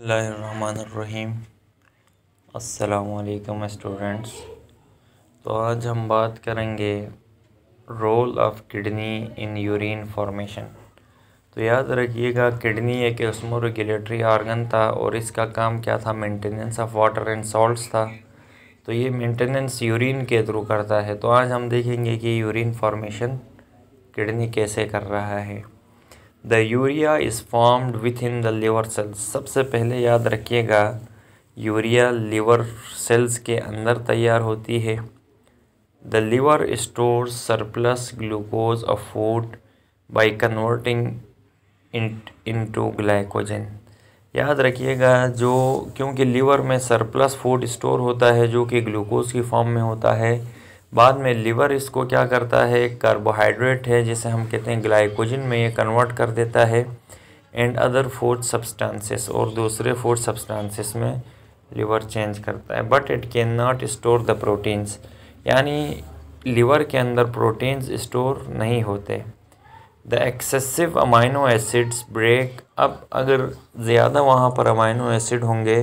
रहीम अस्सलाम स्टूडेंट्स तो आज हम बात करेंगे role of kidney in urine formation तो याद रखिएगा किडनी एक उसमो रेगुलेटरी आर्गन था और इसका काम क्या था maintenance of water and salts था तो ये मेंटेनेंस यूरिन के थ्रू करता है तो आज हम देखेंगे कि यूरिन फॉर्मेशन किडनी कैसे कर रहा है the urea is formed within the liver cells सबसे पहले याद रखिएगा यूरिया लिवर सेल्स के अंदर तैयार होती है the liver store surplus glucose of food by converting into glycogen याद रखिएगा जो क्योंकि लिवर में सरप्लस फूड स्टोर होता है जो कि ग्लूकोज की फॉर्म में होता है बाद में लीवर इसको क्या करता है एक कार्बोहाइड्रेट है जिसे हम कहते हैं ग्लाइकोजन में ये कन्वर्ट कर देता है एंड अदर फूड सब्सटेंसेस और दूसरे फूड सब्सटेंसेस में लीवर चेंज करता है but it can not store the proteins यानी लीवर के अंदर प्रोटीन्स स्टोर नहीं होते the excessive amino acids break अब अगर ज़्यादा वहाँ पर अमाइनो एसिड होंगे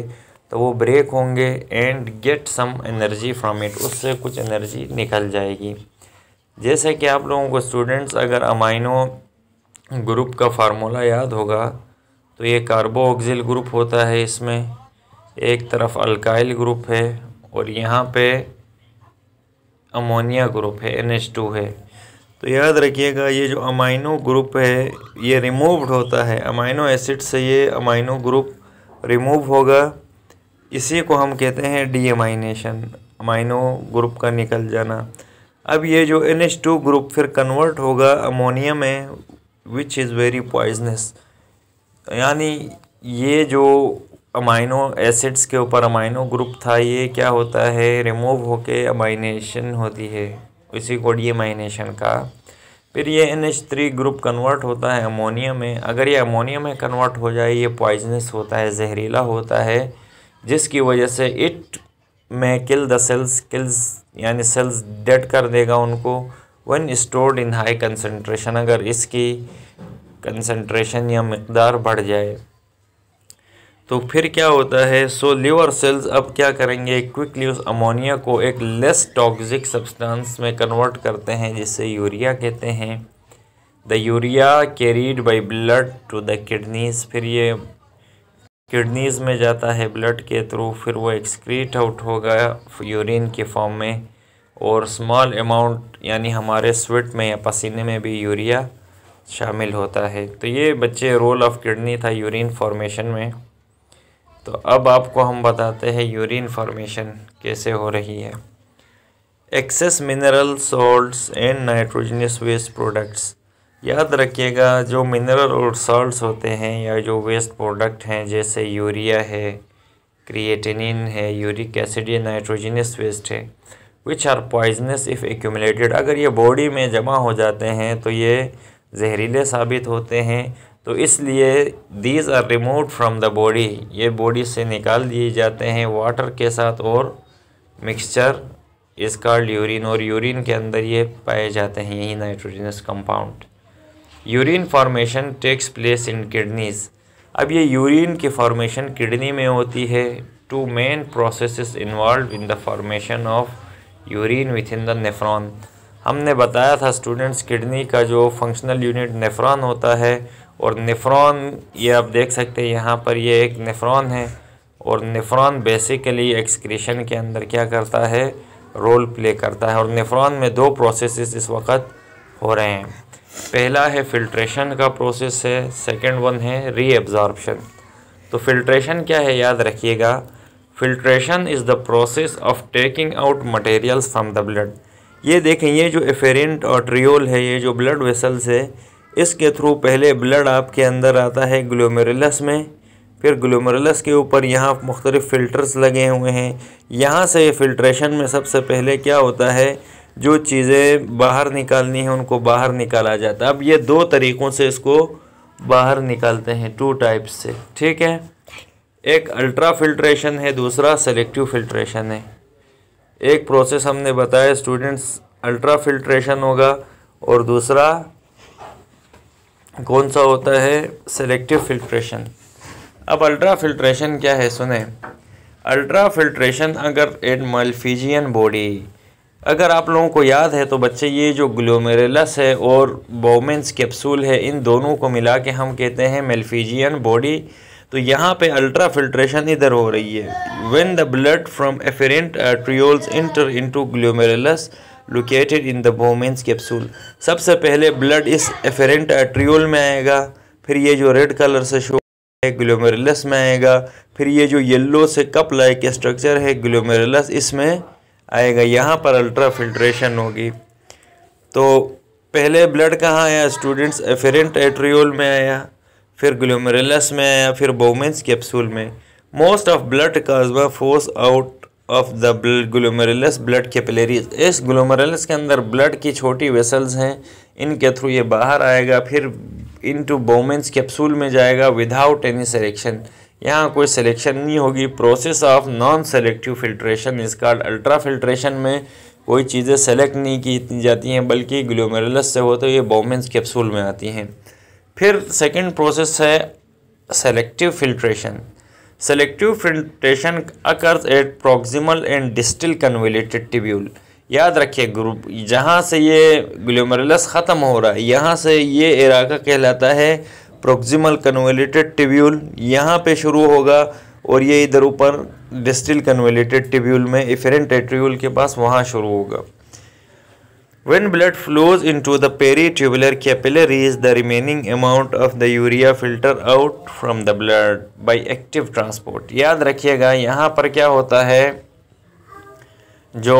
तो वो ब्रेक होंगे and get some energy from it उससे कुछ एनर्जी निकल जाएगी जैसे कि आप लोगों को स्टूडेंट्स अगर अमाइनो ग्रुप का फार्मूला याद होगा तो ये ऑक्जिल ग्रुप होता है इसमें एक तरफ अल्काइल ग्रुप है और यहाँ पे अमोनिया ग्रुप है एन एच टू है तो याद रखिएगा ये जो अमाइनो ग्रुप है ये रिमूव्ड होता है अमाइनो एसिड से ये अमाइनो ग्रुप रिमूव होगा इसी को हम कहते हैं डी एमाइनेशन अमाइनो ग्रुप का निकल जाना अब ये जो एन एच टू ग्रुप फिर कन्वर्ट होगा अमोनिया में विच इज़ वेरी पॉइजनस यानी ये जो अमाइनो एसिड्स के ऊपर अमाइनो ग्रुप था ये क्या होता है रिमूव होके अमाइनेशन होती है इसी को डी एमाइनेशन का फिर ये N H three group convert होता है अमोनिया में अगर ये अमोनिया में कन्वर्ट हो जाए ये पॉइजनस होता है जहरीला होता है जिसकी वजह से it may kill the cells kills यानी सेल्स डेड कर देगा उनको when stored in high concentration अगर इसकी कंसनट्रेशन या मकदार बढ़ जाए तो फिर क्या होता है सो लिवर सेल्स अब क्या करेंगे क्विकली उस अमोनिया को एक लेस टॉक्सिक सब्सटेंस में कन्वर्ट करते हैं जिसे यूरिया कहते हैं the urea carried by blood to the kidneys फिर ये किडनीज में जाता है ब्लड के थ्रू फिर वो एक्सक्रीट आउट होगा यूरिन के फॉर्म में और स्मॉल अमाउंट यानी हमारे स्वेट में या पसीने में भी यूरिया शामिल होता है तो ये बच्चे रोल ऑफ किडनी था यूरिन फॉर्मेशन में तो अब आपको हम बताते हैं यूरिन फॉर्मेशन कैसे हो रही है excess mineral salts and nitrogenous waste products याद रखिएगा जो मिनरल और सॉल्ट्स होते हैं या जो वेस्ट प्रोडक्ट हैं जैसे यूरिया है क्रिएटिनिन है यूरिक एसिड या नाइट्रोजनस वेस्ट है which are poisonous if accumulated अगर ये बॉडी में जमा हो जाते हैं तो ये जहरीले साबित होते हैं तो इसलिए these are remove from the body ये बॉडी से निकाल दिए जाते हैं वाटर के साथ और मिक्सचर इस कार्ड यूरिन और यूरिन के अंदर ये पाए जाते हैं यही nitrogenous compound urine formation takes place in kidneys अब ये यूरिन की फॉर्मेशन किडनी में होती है two main process involve in the formation of urine within the nephron हमने बताया था स्टूडेंट्स किडनी का जो फंक्शनल यूनिट नेफ्रॉन होता है और नेफ्रॉन ये आप देख सकते हैं यहाँ पर ये एक नेफ्रॉन है और नेफ्रॉन बेसिकली एक्सक्रीशन के अंदर क्या करता है रोल प्ले करता है और नेफ्रॉन में दो प्रोसेसेस इस वक्त हो रहे हैं पहला है फिल्ट्रेशन का प्रोसेस है सेकंड वन है रीएब्जॉर्प्शन तो फिल्ट्रेशन क्या है याद रखिएगा filtration is the process of taking out materials from the blood ये देखें ये जो एफेरेंट ट्रियोल है ये जो ब्लड वेसल्स है इसके थ्रू पहले ब्लड आपके अंदर आता है ग्लोमेरुलस में फिर ग्लोमेरुलस के ऊपर यहाँ मुख्तलिफ़ फ़िल्टर्स लगे हुए हैं यहाँ से फिल्ट्रेशन में सबसे पहले क्या होता है जो चीज़ें बाहर निकालनी है उनको बाहर निकाला जाता है अब ये दो तरीक़ों से इसको बाहर निकालते हैं टू टाइप्स से ठीक है एक अल्ट्रा फिल्ट्रेशन है दूसरा सेलेक्टिव फिल्ट्रेशन है एक प्रोसेस हमने बताया स्टूडेंट्स अल्ट्रा फिल्ट्रेशन होगा और दूसरा कौन सा होता है सेलेक्टिव फिल्ट्रेशन अब अल्ट्रा फिल्ट्रेशन क्या है सुने अल्ट्रा फिल्ट्रेशन अगर एट मल्फीजियन बॉडी अगर आप लोगों को याद है तो बच्चे ये जो ग्लोमेरेलस है और बोमेंस कैप्सूल है इन दोनों को मिला के हम कहते हैं मेलफीजियन बॉडी तो यहाँ पे अल्ट्रा फिल्ट्रेशन इधर हो रही है when the blood from afferent arterioles enter into glomerulus located in the Bowman's capsule सबसे पहले ब्लड इस एफेरेंट ट्रियोल uh, में आएगा फिर ये जो रेड कलर से शो है ग्लोमेरेलस में आएगा फिर ये जो येल्लो से कप लाइक स्ट्रक्चर है ग्लोमेरेलस इसमें आएगा यहाँ पर अल्ट्रा फिल्ट्रेशन होगी तो पहले ब्लड कहाँ आया स्टूडेंट्स एफेरेंट एट्रियोल में आया फिर ग्लोमेरुलस में आया फिर बोमेंस कैप्सूल में मोस्ट ऑफ ब्लड काजवा force out of the glomerulus blood capillaries इस ग्लोमेरुलस के अंदर ब्लड की छोटी वेसल्स हैं इनके थ्रू ये बाहर आएगा फिर इनटू बोमेंस कैप्सूल में जाएगा विदाउट एनी सेलेक्शन यहाँ कोई सिलेक्शन नहीं होगी process of non selective filtration इस कार्ड अल्ट्रा फिल्ट्रेशन में कोई चीज़ें सेलेक्ट नहीं की जाती हैं बल्कि ग्लोमेरुलस से हो तो ये बोमेंस कैप्सूल में आती हैं फिर सेकंड प्रोसेस है selective filtration selective filtration occurs at proximal and distal convoluted tubule याद रखिए ग्रुप जहाँ से ये ग्लोमेरुलस ख़त्म हो रहा है यहाँ से ये इराका कहलाता है प्रोक्सिमल कन्वेलेटेड टिब्यूल यहाँ पे शुरू होगा और ये इधर ऊपर डिस्टिल कन्वेलेटेड टिब्यूल में इफेरेंट टेट्रियूल के पास वहाँ शुरू होगा When blood flows into the peritubular capillaries, the remaining amount of the urea filter out from the blood by active transport. याद रखिएगा यहाँ पर क्या होता है जो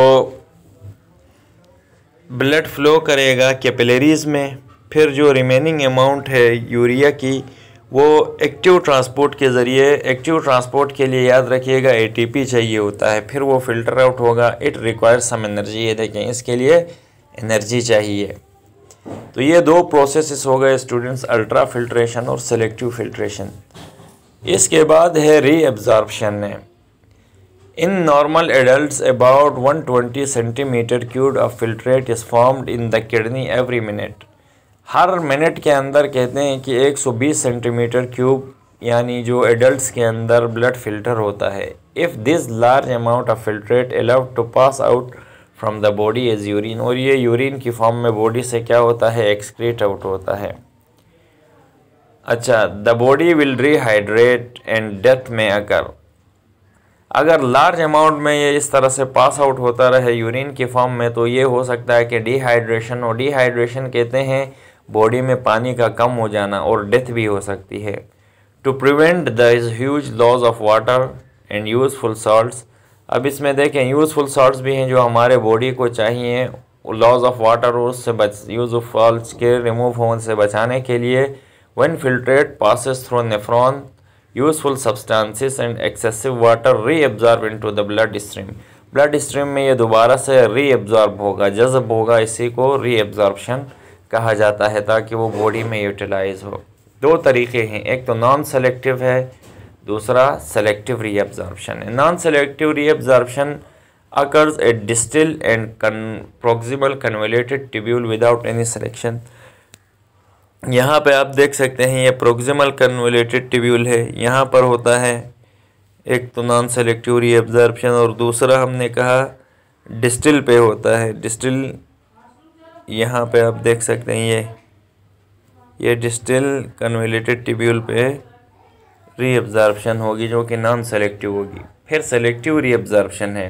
ब्लड फ्लो करेगा कैपिलरीज में फिर जो रिमेनिंग अमाउंट है यूरिया की वो एक्टिव ट्रांसपोर्ट के ज़रिए एक्टिव ट्रांसपोर्ट के लिए याद रखिएगा एटीपी चाहिए होता है फिर वो फिल्टर आउट होगा इट रिक्वायर सम एनर्जी ये देखें इसके लिए एनर्जी चाहिए तो ये दो प्रोसेसेस हो गए स्टूडेंट्स अल्ट्रा फिल्ट्रेशन और सेलेक्टिव फिल्ट्रेशन इसके बाद है reabsorption in normal adult about 120 centimetre cubed of filtrate is formed in the kidney every minute हर मिनट के अंदर कहते हैं कि 120 सेंटीमीटर क्यूब यानी जो एडल्ट्स के अंदर ब्लड फिल्टर होता है if this large amount of filtrate allowed to pass out from the body as urine और ये यूरिन की फॉर्म में बॉडी से क्या होता है एक्सक्रीट आउट होता है अच्छा the body will rehydrate and death में अगर अगर लार्ज अमाउंट में ये इस तरह से पास आउट होता रहे यूरिन के फॉर्म में तो ये हो सकता है कि डिहाइड्रेशन और डिहाइड्रेशन कहते हैं बॉडी में पानी का कम हो जाना और डेथ भी हो सकती है to prevent the is huge loss of water and useful salts अब इसमें देखें यूज़फुल सॉल्ट्स भी हैं जो हमारे बॉडी को चाहिए लॉस ऑफ वाटर और उससे बच यूज़ ऑफ सॉल्ट्स के रिमूव होने से बचाने के लिए one filtrate passes through nephron useful substances and excessive water into the blood stream blood stream में ये दोबारा से रीअब्ज़ार्ब होगा जज्ब होगा इसी को रीअब्ज़ार्बशन कहा जाता है ताकि वो बॉडी में यूटिलाइज हो दो तरीके हैं एक तो नॉन सेलेक्टिव है दूसरा सेलेक्टिव रीअब्जॉर्बशन है non selective reabsorption occurs at distal and proximal convoluted tubule without any any यहाँ पे आप देख सकते हैं ये प्रोक्सिमल कन्वेलेटेड ट्यूब्यूल है यहाँ पर होता है एक तो नॉन सेलेक्टिव रीअब्जॉर्बशन और दूसरा हमने कहा डिस्टिल पे होता है डिस्टिल यहाँ पे आप देख सकते हैं ये ये डिस्टिल कन्वेलेटेड टिब्यूल पे रीअब्ज़ार्बशन होगी जो कि नॉन सेलेक्टिव होगी फिर सेलेक्टिव रीअब्ज़ार्बशन है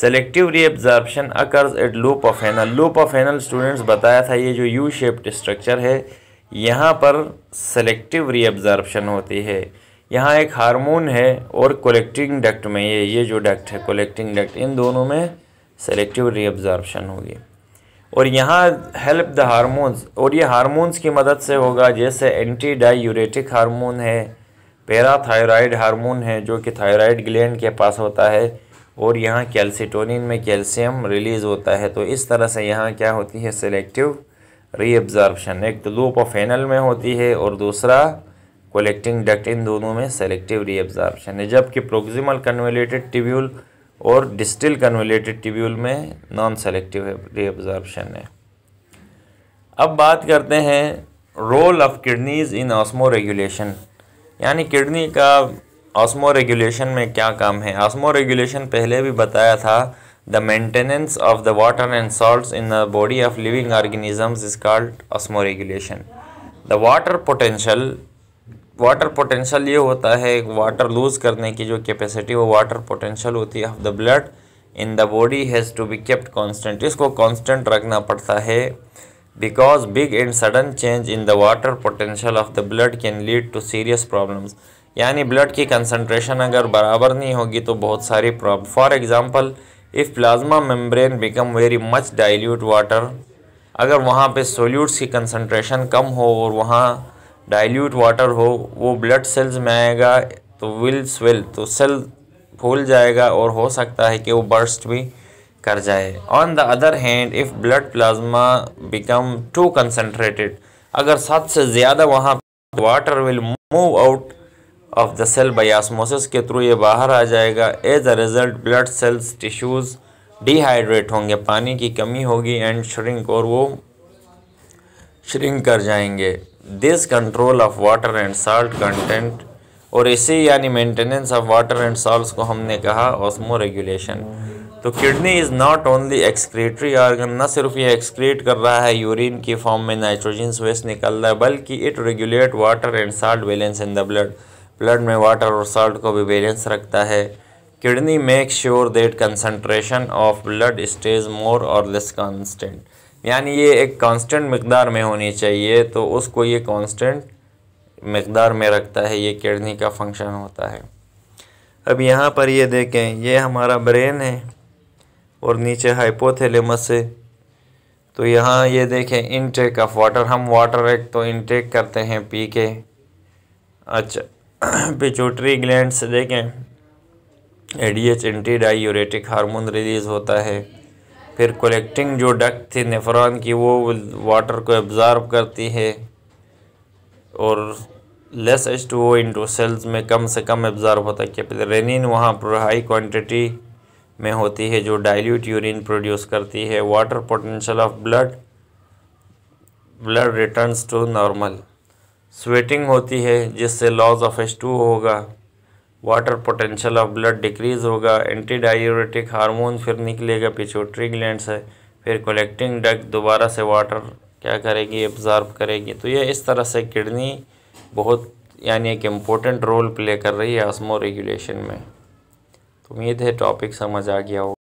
selective reabsorption occurs at loop of Henle loop of Henle students बताया था ये जो यू शेप्ड स्ट्रक्चर है यहाँ पर सेलेक्टिव रीअब्ज़ार्बशन होती है यहाँ एक हार्मोन है और कोलेक्टिंग डक्ट में ये ये जो डक्ट है कोलेक्टिंग डक्ट इन दोनों में सेलेक्टिव रीअब्ज़ार्बशन होगी और यहाँ हेल्प द हारमोन्स और ये हारमोन्स की मदद से होगा जैसे एंटी डायूरेटिक हारमोन है पैराथायराइड हारमोन है जो कि थायराइड ग्लैंड के पास होता है और यहाँ कैल्सिटोनिन में कैल्शियम रिलीज़ होता है तो इस तरह से यहाँ क्या होती है सेलेक्टिव रीअब्जॉर्बशन एक तो लूप ऑफ एनल में होती है और दूसरा कोलेक्टिंग डक्ट इन दोनों में सेलेक्टिव रीअब्जॉर्बशन है जबकि प्रोक्सिमल कन्वेलेटेड ट्यूब्यूल और डिस्टिल कन्वेलेटेड ट्यूब्यूल में नॉन सेलेक्टिव रीअब्जॉर्बशन है अब बात करते हैं role of kidneys in osmo regulation यानी किडनी का ऑस्मो रेगुलेशन में क्या काम है ऑस्मो रेगुलेशन पहले भी बताया था the maintenance of the water and salts in the body of living organisms is called osmo regulation the water potential water potential ये होता है एक वाटर लूज करने की जो कैपेसिटी वो वाटर पोटेंशियल होती है of the blood in the body has to be kept constant इसको कांस्टेंट रखना पड़ता है because big and sudden change in the water potential of the blood can lead to serious problems यानी blood की concentration अगर बराबर नहीं होगी तो बहुत सारी प्रॉब for example if plasma membrane become very much dilute water अगर वहाँ पे सोल्यूट्स की कंसनट्रेशन कम हो और वहाँ डाइल्यूट वाटर हो वो ब्लड सेल्स में आएगा तो विल स्वेल तो सेल फूल जाएगा और हो सकता है कि वो बर्स्ट भी कर जाए on the other hand if blood plasma become too concentrated अगर सात से ज़्यादा वहाँ water will move out of the cell by के थ्रू ये बाहर आ जाएगा as a result blood cells tissues dehydrate होंगे पानी की कमी होगी एंड श्रिंक और वो श्रिंक कर जाएंगे this control of water and salt content और इसी यानी maintenance of water and salt को हमने कहा ऑस्मो रेगुलेशन तो kidney is not only excretory organ न सिर्फ ये एक्सक्रीट कर रहा है यूरिन की फॉर्म में नाइट्रोजन वेस्ट निकल रहा है बल्कि it regulate water and salt balance in the blood blood में वाटर और साल्ट को भी बैलेंस रखता है kidney make sure that concentration of blood stays more और लेस कॉन्स्टेंट यानी ये एक कांस्टेंट मकदार में होनी चाहिए तो उसको ये कांस्टेंट मकदार में रखता है ये किडनी का फंक्शन होता है अब यहाँ पर ये देखें ये हमारा ब्रेन है और नीचे हाइपोथेलेमस है तो यहाँ ये देखें इनटेक ऑफ वाटर हम वाटर एक तो इनटेक करते हैं पी के अच्छा पिचूटरी ग्लैंड से देखें ADH anti diuretic hormone release होता है फिर कलेक्टिंग जो डक्ट थी नेफ्रॉन की वो वाटर को एब्ज़ॉर्ब करती है और लेस एच टू वो इंटू सेल्स में कम से कम एब्जॉर्ब होता है क्या रेनिन वहाँ पर हाई क्वांटिटी में होती है जो डाइल्यूट यूरिन प्रोड्यूस करती है water potential of blood blood returns to normal sweating होती है जिससे लॉस ऑफ एच टू होगा water potential of blood decrease होगा एंटी डायोरेटिक हारमोन फिर निकलेगा पिचोट्री ग्लैंड है फिर कलेक्टिंग डग दोबारा से वाटर क्या करेगी एब्जॉर्ब करेगी तो ये इस तरह से किडनी बहुत यानी एक इम्पोर्टेंट रोल प्ले कर रही है आसमो रेगुलेशन में तो उम्मीद है टॉपिक समझ आ गया हो